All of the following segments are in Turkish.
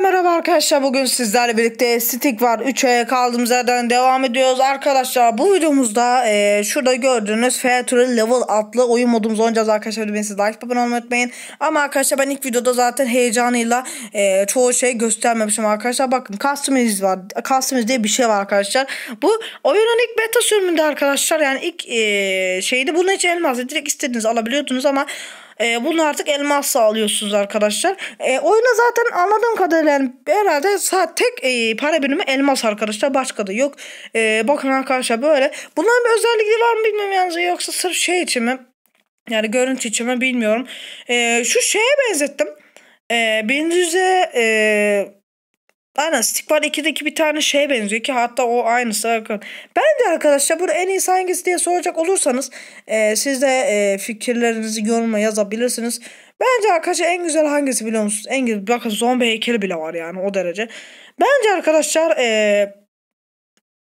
merhaba arkadaşlar. Bugün sizlerle birlikte Stick var. 3 aya kaldığımız yerden devam ediyoruz. Arkadaşlar bu videomuzda e, şurada gördüğünüz Fairtree Level adlı oyun modumuzu oynayacağız arkadaşlar. Lütfen siz like yapın unutmayın. Ama arkadaşlar ben ilk videoda zaten heyecanıyla e, çoğu şey göstermemişim arkadaşlar. Bakın Customiz var. Customiz diye bir şey var arkadaşlar. Bu oyunun ilk beta sürümünde arkadaşlar. Yani ilk e, şeydi. Bunun hiç elmazdı. Direkt istediğiniz alabiliyordunuz ama... E, bunu artık elmas sağlıyorsunuz arkadaşlar. E, oyuna zaten anladığım kadarıyla yani herhalde saat tek e, para birimi elmas arkadaşlar. Başka da yok. E, bakın arkadaşlar böyle. Bunların bir özelliği var mı bilmiyorum yalnız yoksa sırf şey için mi? Yani görüntü için mi bilmiyorum. E, şu şeye benzettim. E, birinci e, Aynen Stickball 2'deki bir tane şeye benziyor ki hatta o aynısı. de arkadaşlar burada en iyisi hangisi diye soracak olursanız e, siz de e, fikirlerinizi yoruma yazabilirsiniz. Bence arkadaşlar en güzel hangisi biliyor musunuz? En güzel bakın zombi heykeli bile var yani o derece. Bence arkadaşlar e,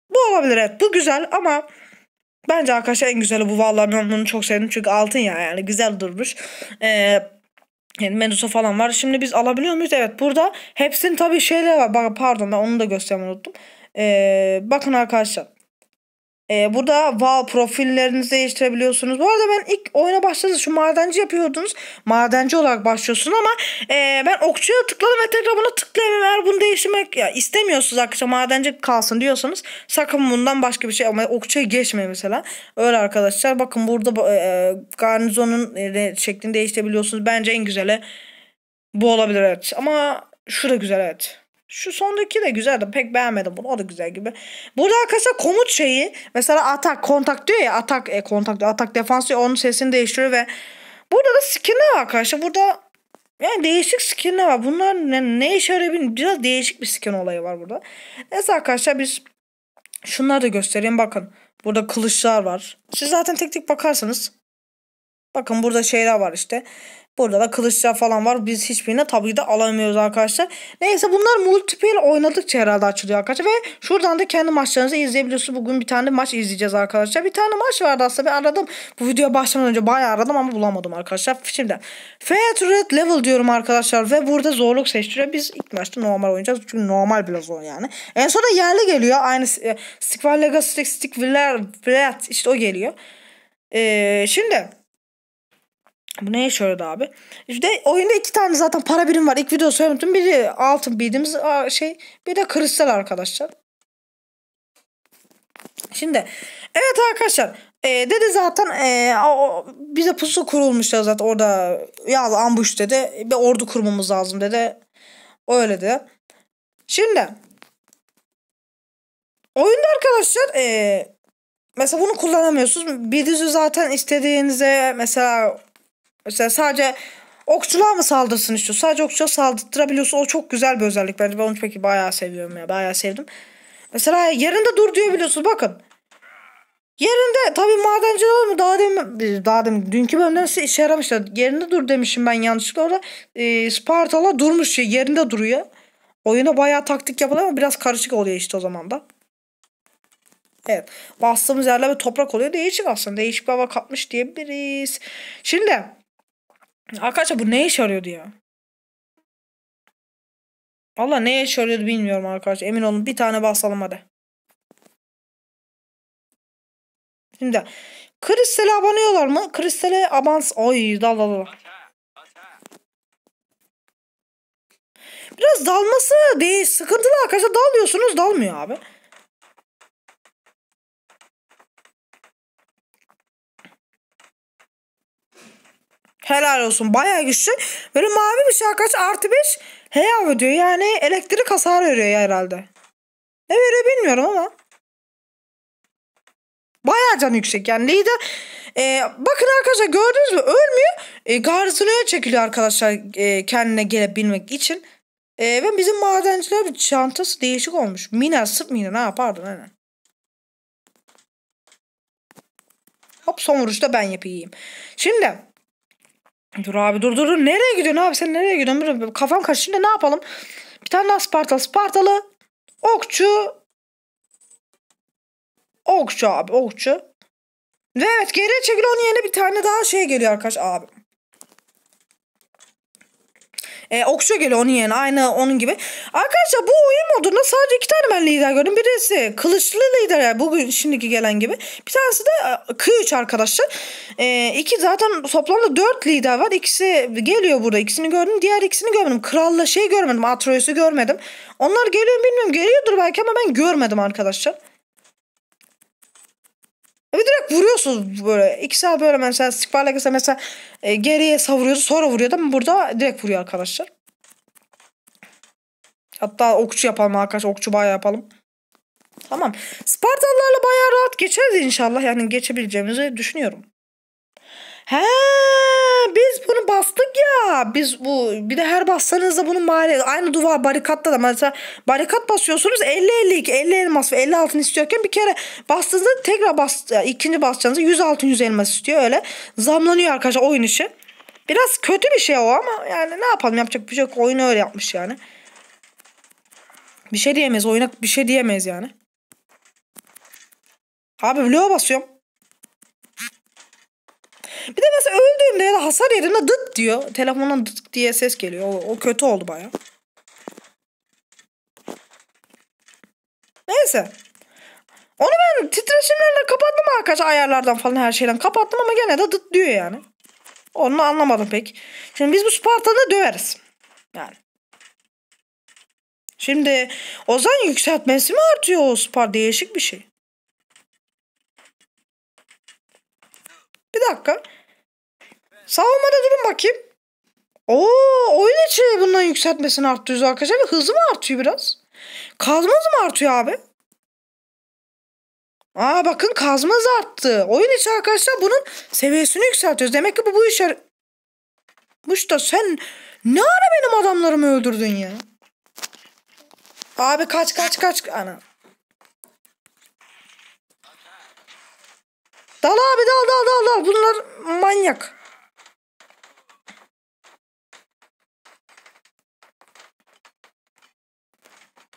bu olabilir evet bu güzel ama bence arkadaşlar en güzeli bu. Vallahi ben bunu çok sevdim çünkü altın ya yani güzel durmuş. Eee yani menüsü falan var. Şimdi biz alabiliyor muyuz? Evet burada hepsinin tabii şeyleri var. Pardon ben onu da göstermeyi unuttum. Ee, bakın arkadaşlar. Ee, burada val profillerinizi değiştirebiliyorsunuz. Bu arada ben ilk oyuna başladığınız şu madenci yapıyordunuz. Madenci olarak başlıyorsun ama e, ben okçuya tıkladım ve tekrar buna tıklayayım. Eğer bunu değiştirmek ya, istemiyorsunuz arkadaşlar madenci kalsın diyorsanız sakın bundan başka bir şey ama okçuya geçme mesela. Öyle arkadaşlar bakın burada e, e garnizonun e, şeklini değiştirebiliyorsunuz. Bence en güzeli bu olabilir evet. Ama şurada güzel evet. Şu sondaki de güzeldi. Pek beğenmedim bunu. O da güzel gibi. Burada arkadaşlar komut şeyi. Mesela atak, kontak diyor ya. Atak, e, kontak Atak, defans diyor. Onun sesini değiştiriyor ve burada da skinler var arkadaşlar. Burada yani değişik skinler var. Bunlar ne, ne işe yarayabilir? Biraz değişik bir skin olayı var burada. Neyse arkadaşlar biz şunları da göstereyim. Bakın. Burada kılıçlar var. Siz zaten tek tek bakarsanız Bakın burada şeyler var işte. Burada da kılıçlar falan var. Biz hiçbirine tabii de alamıyoruz arkadaşlar. Neyse bunlar multiplayer oynadıkça herhalde açılıyor arkadaşlar. Ve şuradan da kendi maçlarınızı izleyebiliyorsunuz. Bugün bir tane maç izleyeceğiz arkadaşlar. Bir tane maç vardı aslında. Ben aradım. Bu videoya başlamadan önce bayağı aradım ama bulamadım arkadaşlar. Şimdi Favorite Level diyorum arkadaşlar. Ve burada zorluk seçtiriyor. Biz ilk maçta normal oynayacağız. Çünkü normal biraz zor yani. En sonunda yerli geliyor. Aynı e, Stick Legacy Stick Stick işte o geliyor. Ee, şimdi... Bu neye yarıyordu abi? İşte oyunda iki tane zaten para birim var. İlk video söylemiştim. Biri altın bildiğimiz şey. Bir de kristal arkadaşlar. Şimdi evet arkadaşlar e, dedi zaten e, o, bize pusu kurulmuştu zaten orada ya ambush dedi bir ordu kurmamız lazım dedi. Öyle dedi Şimdi oyunda arkadaşlar e, mesela bunu kullanamıyorsunuz. Birisi zaten istediğinize mesela Mesela sadece okçuluğa mı saldırsın işte, Sadece okçuya saldırtırabiliyorsun. O çok güzel bir özellik bence. Ben onu peki bayağı seviyorum ya. Bayağı sevdim. Mesela yerinde dur diyor biliyorsun. Bakın. Yerinde tabii madenciler olur mu? Daha demin, daha demin dünkü bölümden işe yaramıştı? Yerinde dur demişim ben yanlışlıkla. Orada e, ee, Spartalı durmuş şey, yerinde duruyor. Oyuna bayağı taktik yapılıyor ama biraz karışık oluyor işte o zaman da. Evet. Bastığımız yerler bir toprak oluyor. Değişik aslında. Değişik bir hava katmış diyebiliriz. Şimdi Arkadaşlar bu ne işe yarıyordu ya? Valla ne işe yarıyordu bilmiyorum arkadaşlar. Emin olun bir tane basalım hadi. Şimdi kristale abanıyorlar mı? Kristale abans. Oy dal dal dal. Biraz dalması değil. Sıkıntılı arkadaşlar. Dalıyorsunuz dalmıyor abi. Helal olsun bayağı güçlü. Böyle mavi bir şey arkadaş artı 5 heyav ödüyor. Yani elektrik hasarı veriyor ya herhalde. Ne veriyor bilmiyorum ama. Bayağı can yüksek yani lider. E, bakın arkadaşlar gördünüz mü ölmüyor. E, gardiyanaya çekiliyor arkadaşlar e, kendine gelebilmek için. E, ve bizim madenciler bir çantası değişik olmuş. Mina sırf mina ne yapardın hani? Hop son vuruşta ben yapayım. Şimdi Dur abi dur dur dur. Nereye gidiyorsun abi sen nereye gidiyorsun? Kafam karışınca ne yapalım? Bir tane daha Spartalı. Spartalı. Okçu. Okçu abi okçu. evet geriye çekil onun yerine bir tane daha şey geliyor arkadaş abi. E, Okşo geliyor onun yerine. Aynı onun gibi. Arkadaşlar bu oyun modunda sadece iki tane ben lider gördüm. Birisi kılıçlı lider yani bugün şimdiki gelen gibi. Bir tanesi de K3 e, arkadaşlar. E, iki zaten toplamda dört lider var. İkisi geliyor burada. ikisini gördüm. Diğer ikisini görmedim. Kralla şey görmedim. Atreus'u görmedim. Onlar geliyor bilmiyorum. Geliyordur belki ama ben görmedim arkadaşlar vuruyorsunuz böyle. İkisel böyle mesela Sparlagos'a mesela e, geriye savuruyordu sonra vuruyordu ama burada direkt vuruyor arkadaşlar. Hatta okçu yapalım arkadaşlar. Okçu bayağı yapalım. Tamam. Spartalılarla bayağı rahat geçeriz inşallah. Yani geçebileceğimizi düşünüyorum. He biz bunu bastık ya. Biz bu bir de her bastığınızda bunun mali aynı duvar barikatta da mesela barikat basıyorsunuz 50 52 50 elmas ve 50 altın istiyorken bir kere bastığınızda tekrar bas ikinci basacağınızda 100 altın 100 elmas istiyor öyle zamlanıyor arkadaşlar oyun işi. Biraz kötü bir şey o ama yani ne yapalım yapacak bir şey yok. Oyunu öyle yapmış yani. Bir şey diyemeyiz oyuna bir şey diyemeyiz yani. Abi bloğa basıyorum. Bir de mesela öldüğümde ya da hasar yerine dıt diyor. Telefondan dıt diye ses geliyor. O, o kötü oldu baya. Neyse. Onu ben titreşimlerle kapattım arkadaşlar ayarlardan falan her şeyden kapattım ama gene de dıt diyor yani. Onu anlamadım pek. Şimdi biz bu Spartan'ı döveriz. Yani. Şimdi Ozan yükseltmesi mi artıyor o Spar? Değişik bir şey. Bir dakika. Savunmada durun bakayım. Oo oyun içi bundan yükseltmesini arttırıyoruz arkadaşlar ve hızı mı artıyor biraz? Kazmaz mı artıyor abi? Aa bakın kazma kazmaz arttı. Oyun içi arkadaşlar bunun seviyesini yükseltiyoruz. Demek ki bu bu işe... Muşta sen ne ara benim adamlarımı öldürdün ya? Abi kaç kaç kaç. Ana. Dal abi dal dal dal dal. Bunlar manyak.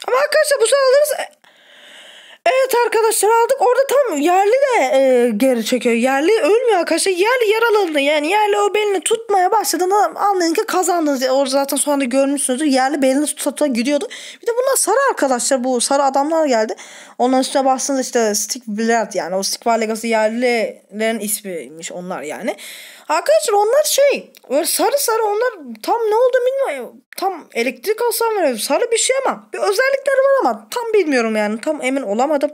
Ama arkadaşlar bu sefer alırız. E, e, Evet arkadaşlar aldık. Orada tam yerli de e, geri çekiyor. Yerli ölmüyor arkadaşlar. Yerli yaralandı. Yani yerli o belini tutmaya başladığında anlayın ki kazandınız. E, orada zaten sonra görmüşsünüzdür. Yerli belini tuta tuta gidiyordu. Bir de bunlar sarı arkadaşlar. Bu sarı adamlar geldi. Onların üstüne bastığında işte Stick Blood yani. O Stick Legacy yerlilerin ismiymiş onlar yani. Arkadaşlar onlar şey öyle sarı sarı onlar tam ne oldu bilmiyorum. Tam elektrik alsam veriyor. Sarı bir şey ama bir özellikleri var ama tam bilmiyorum yani. Tam emin olamadım.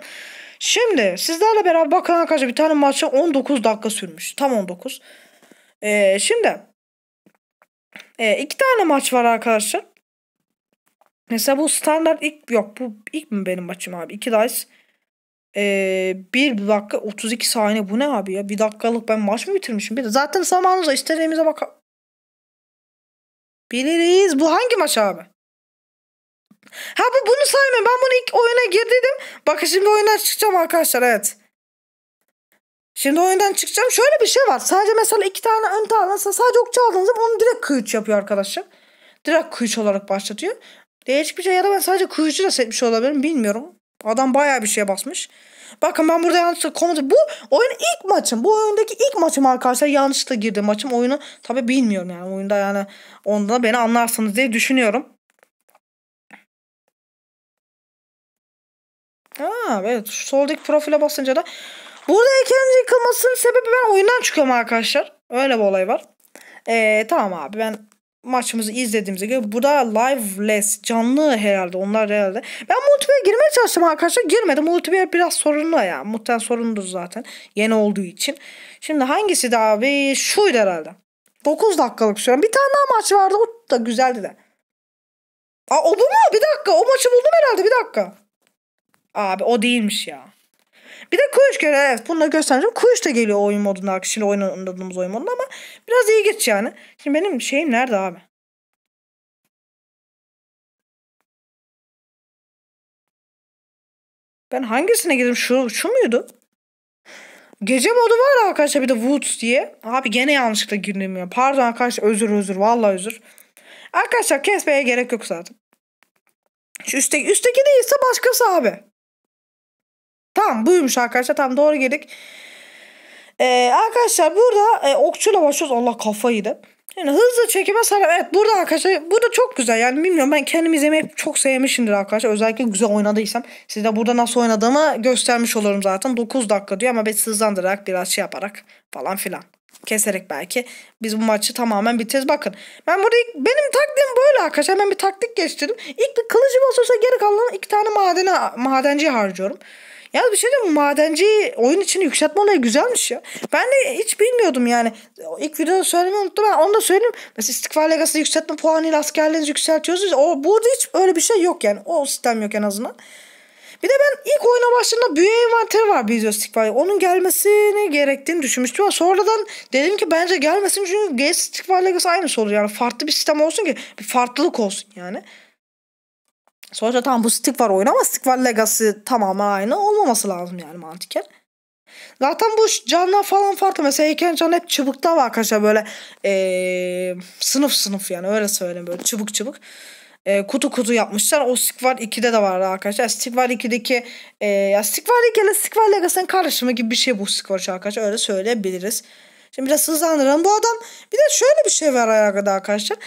Şimdi sizlerle beraber bakın arkadaşlar bir tane maça 19 dakika sürmüş. Tam 19. Ee, şimdi e, iki tane maç var arkadaşlar. Mesela bu standart ilk yok bu ilk mi benim maçım abi? 2 dice. Ee, 1 dakika 32 saniye bu ne abi ya? Bir dakikalık ben maç mı bitirmişim? Bir de zaten zamanınıza istediğimize bak. Biliriz. Bu hangi maç abi? Ha bu bunu saymıyor. Ben bunu ilk oyuna girdiydim. Bakın şimdi oyundan çıkacağım arkadaşlar evet. Şimdi oyundan çıkacağım. Şöyle bir şey var. Sadece mesela iki tane ön aldınızsa sadece okçu aldığınızda onu direkt kuyuç yapıyor arkadaşlar. Direkt kuyuç olarak başlatıyor. Değişik bir şey ya da ben sadece kuyucu da setmiş olabilirim bilmiyorum. Adam bayağı bir şeye basmış. Bakın ben burada yanlışlıkla komutu Bu oyun ilk maçım. Bu oyundaki ilk maçım arkadaşlar. Yanlışlıkla girdim maçım. Oyunu tabi bilmiyorum yani. Oyunda yani onda beni anlarsınız diye düşünüyorum. Ha evet şu soldaki profile basınca da. Burada heykelin yıkılmasının sebebi ben oyundan çıkıyorum arkadaşlar. Öyle bir olay var. Ee, tamam abi ben maçımızı izlediğimize göre burada live less canlı herhalde onlar herhalde. Ben multiplayer girmeye çalıştım arkadaşlar girmedim. Multiplayer biraz sorunlu ya. Muhtemelen sorundur zaten yeni olduğu için. Şimdi hangisi de abi şuydu herhalde. 9 dakikalık süren bir tane daha maç vardı o da güzeldi de. Aa, o bu mu? Bir dakika o maçı buldum herhalde bir dakika. Abi o değilmiş ya. Bir de kuş göre evet bunu da göstereceğim. Kuş da geliyor oyun modunda. Akşil oynadığımız oyun modunda ama biraz iyi geç yani. Şimdi benim şeyim nerede abi? Ben hangisine girdim? Şu, şu muydu? Gece modu var arkadaşlar bir de Woods diye. Abi gene yanlışlıkla girdim ya. Pardon arkadaşlar özür özür. Vallahi özür. Arkadaşlar kesmeye gerek yok zaten. Şu üstteki, üstteki değilse başkası abi. Tamam buymuş arkadaşlar. Tam doğru girdik. Ee, arkadaşlar burada e, okçuyla başlıyoruz. Allah kafayı da. Yani hızlı çekime sarı. Evet burada arkadaşlar burada çok güzel. Yani bilmiyorum ben kendim izlemeyi çok sevmişimdir arkadaşlar. Özellikle güzel oynadıysam. Size burada nasıl oynadığımı göstermiş olurum zaten. 9 dakika diyor ama ben hızlandırarak biraz şey yaparak falan filan. Keserek belki biz bu maçı tamamen bitiririz. Bakın ben burada ilk, benim taktiğim böyle arkadaşlar. Ben bir taktik geçtirdim. İlk bir kılıcı basıyorsa geri kalan iki tane madene, madenci harcıyorum. Ya bir şey diyeyim madenci oyun için yükseltme olayı güzelmiş ya. Ben de hiç bilmiyordum yani. İlk videoda söylemeyi unuttum ben onu da söyleyeyim. Mesela istikfal legasını yükseltme puanıyla askerlerinizi yükseltiyorsunuz. O burada hiç öyle bir şey yok yani. O sistem yok en azından. Bir de ben ilk oyuna başladığımda büyü envanteri var Bizio Stickfire. Onun gelmesini gerektiğini düşünmüştüm ama sonradan dedim ki bence gelmesin çünkü Gates Stickfire Legacy aynı soru Yani farklı bir sistem olsun ki bir farklılık olsun yani. Sonuçta tam bu stick var oyunu ama stick var Legacy tamamen aynı olmaması lazım yani mantıken. Zaten bu canlar falan farklı. Mesela iken can hep çıbıkta var arkadaşlar böyle ee, sınıf sınıf yani öyle söyleyeyim böyle çıbık çıbık. E, kutu kutu yapmışlar. O stick var 2'de de vardı arkadaşlar. Stick var 2'deki e, stick var 2 ile stick var Legacy'nin karışımı gibi bir şey bu stick var arkadaşlar. Öyle söyleyebiliriz. Şimdi biraz hızlandıralım. Bu adam bir de şöyle bir şey var ayakta arkadaşlar.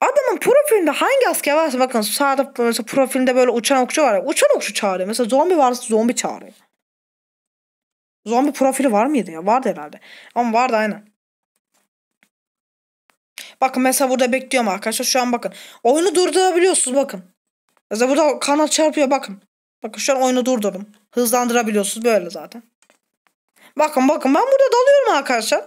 Adamın profilinde hangi asker varsa bakın sağda mesela profilinde böyle uçan okçu var. Ya, uçan okçu çağırıyor. Mesela zombi varsa zombi çağırıyor. Zombi profili var mıydı ya? Vardı herhalde. Ama vardı aynen. Bakın mesela burada bekliyorum arkadaşlar. Şu an bakın. Oyunu durdurabiliyorsunuz bakın. Mesela burada kanat çarpıyor bakın. Bakın şu an oyunu durdurdum. Hızlandırabiliyorsunuz böyle zaten. Bakın bakın ben burada dalıyorum arkadaşlar.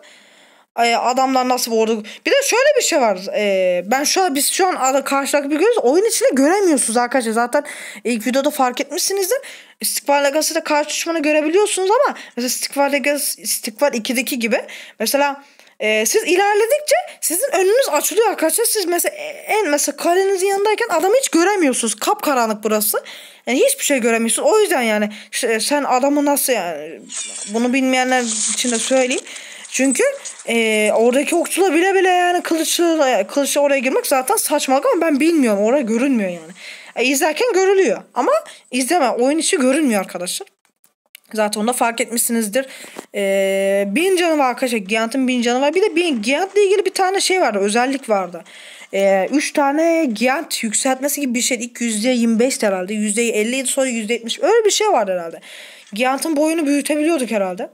Ee, adamlar nasıl vurdu. Bir de şöyle bir şey var. Ee, ben şu an biz şu an karşıdaki bir göz Oyun içinde göremiyorsunuz arkadaşlar. Zaten ilk videoda fark etmişsinizdir. İstikbal Legacy'de karşı düşmanı görebiliyorsunuz ama mesela İstikbal Legacy, İstikbal 2'deki gibi mesela e, siz ilerledikçe sizin önünüz açılıyor arkadaşlar. Siz mesela en mesela kalenizin yanındayken adamı hiç göremiyorsunuz. Kap karanlık burası. Yani hiçbir şey göremiyorsunuz. O yüzden yani sen adamı nasıl yani bunu bilmeyenler için de söyleyeyim. Çünkü e, oradaki okçula bile bile yani kılıçla e, kılıçla oraya girmek zaten saçmalık ama ben bilmiyorum. Oraya görünmüyor yani. E, izlerken görülüyor ama izleme oyun içi görünmüyor arkadaşlar. Zaten onu da fark etmişsinizdir. Ee, bin canı var arkadaşlar. Giant'ın bin canı var. Bir de bin, Giant'la ilgili bir tane şey vardı. Özellik vardı. Ee, üç tane Giant yükseltmesi gibi bir şey. İlk %25 herhalde. %57 sonra %70. Öyle bir şey vardı herhalde. Giant'ın boyunu büyütebiliyorduk herhalde.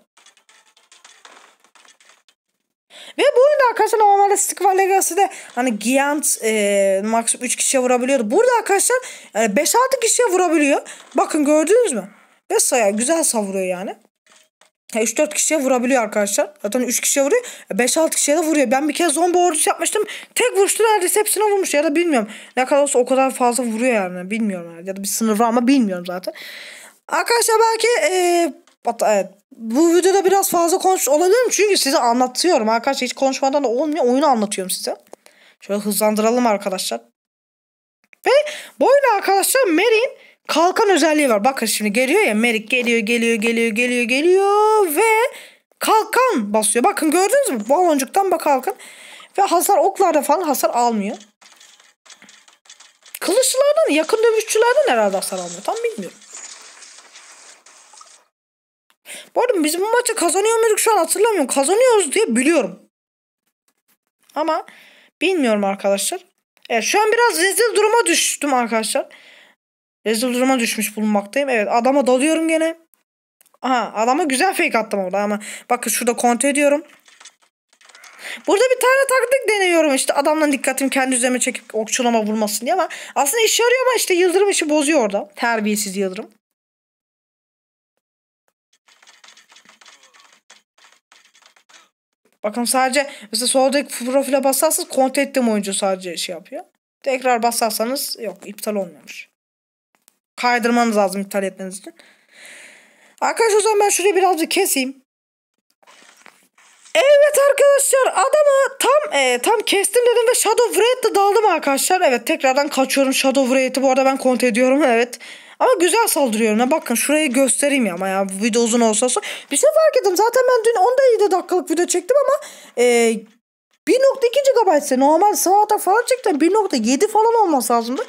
Ve bu oyunda arkadaşlar normalde Stickfire Legacy'de hani Giant e, maksimum 3 kişiye vurabiliyordu. Burada arkadaşlar yani e, 5-6 kişiye vurabiliyor. Bakın gördünüz mü? Ve sayar. Güzel savuruyor yani. 3-4 kişiye vurabiliyor arkadaşlar. Zaten 3 kişiye vuruyor. 5-6 kişiye de vuruyor. Ben bir kez zombi ordusu yapmıştım. Tek vuruştu neredeyse hepsine vurmuş. Ya da bilmiyorum. Ne kadar olsa o kadar fazla vuruyor yani. Bilmiyorum. Yani. Ya da bir sınır var ama bilmiyorum zaten. Arkadaşlar belki ee, hatta evet, bu videoda biraz fazla konuşmuş olabilirim. Çünkü size anlatıyorum arkadaşlar. Hiç konuşmadan da olmuyor. Oyunu anlatıyorum size. Şöyle hızlandıralım arkadaşlar. Ve bu oyunu arkadaşlar Mary'in kalkan özelliği var. Bakın şimdi geliyor ya Merik geliyor geliyor geliyor geliyor geliyor ve kalkan basıyor. Bakın gördünüz mü? Baloncuktan bak kalkan. Ve hasar oklarda falan hasar almıyor. Kılıçlılardan, yakın dövüşçülerden herhalde hasar almıyor. Tam bilmiyorum. Bu arada biz bu maçı kazanıyor muyduk şu an hatırlamıyorum. Kazanıyoruz diye biliyorum. Ama bilmiyorum arkadaşlar. Evet şu an biraz rezil duruma düştüm arkadaşlar rezil duruma düşmüş bulunmaktayım. Evet adama dalıyorum gene. Aha adama güzel fake attım orada ama bakın şurada kontrol ediyorum. Burada bir tane taktik deniyorum işte adamdan dikkatim kendi üzerime çekip okçulama vurmasın diye ama aslında işe yarıyor ama işte Yıldırım işi bozuyor orada. Terbiyesiz Yıldırım. Bakın sadece mesela soldaki profile basarsanız kontrol ettiğim oyuncu sadece şey yapıyor. Tekrar basarsanız yok iptal olmuyormuş kaydırmanız lazım iptal etmeniz için. Arkadaşlar o zaman ben şurayı birazcık keseyim. Evet arkadaşlar adamı tam e, tam kestim dedim ve Shadow Wraith'le daldım arkadaşlar. Evet tekrardan kaçıyorum Shadow Wraith'i bu arada ben kontrol ediyorum evet. Ama güzel saldırıyorum ya bakın şurayı göstereyim ya ama ya video uzun olsa olsa. Bir şey fark ettim zaten ben dün 10 dakikalık video çektim ama e, 1.2 GB ise normal saate falan çektim 1.7 falan olması lazımdı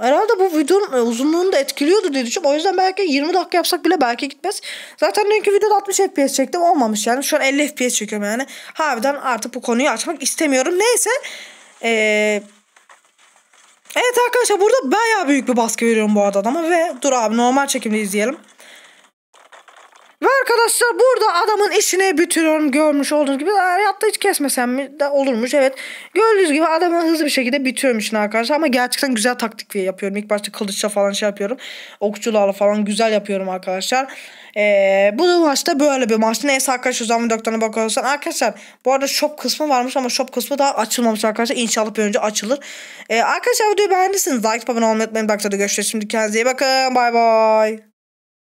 herhalde bu videonun e, uzunluğunu da etkiliyordu diye düşünüyorum. O yüzden belki 20 dakika yapsak bile belki gitmez. Zaten dünkü videoda 60 FPS çektim olmamış yani. Şu an 50 FPS çekiyorum yani. Harbiden artık bu konuyu açmak istemiyorum. Neyse. Eee... Evet arkadaşlar burada bayağı büyük bir baskı veriyorum bu arada ama ve dur abi normal çekimde izleyelim. Arkadaşlar burada adamın işini bitiriyorum görmüş olduğunuz gibi. Hayatta hiç kesmesem mi de olurmuş evet. Gördüğünüz gibi adamı hızlı bir şekilde bitiriyorum işini arkadaşlar. Ama gerçekten güzel taktik yapıyorum. İlk başta kılıçla falan şey yapıyorum. Okçularla falan güzel yapıyorum arkadaşlar. Ee, bu maçta böyle bir maç. Neyse arkadaşlar zaman doktoruna bakarsan. Arkadaşlar bu arada shop kısmı varmış ama shop kısmı daha açılmamış arkadaşlar. İnşallah bir önce açılır. Ee, arkadaşlar videoyu beğendiyseniz like, abone olmayı unutmayın. Bakta da görüşürüz. Şimdi kendinize iyi bakın. Bay bay.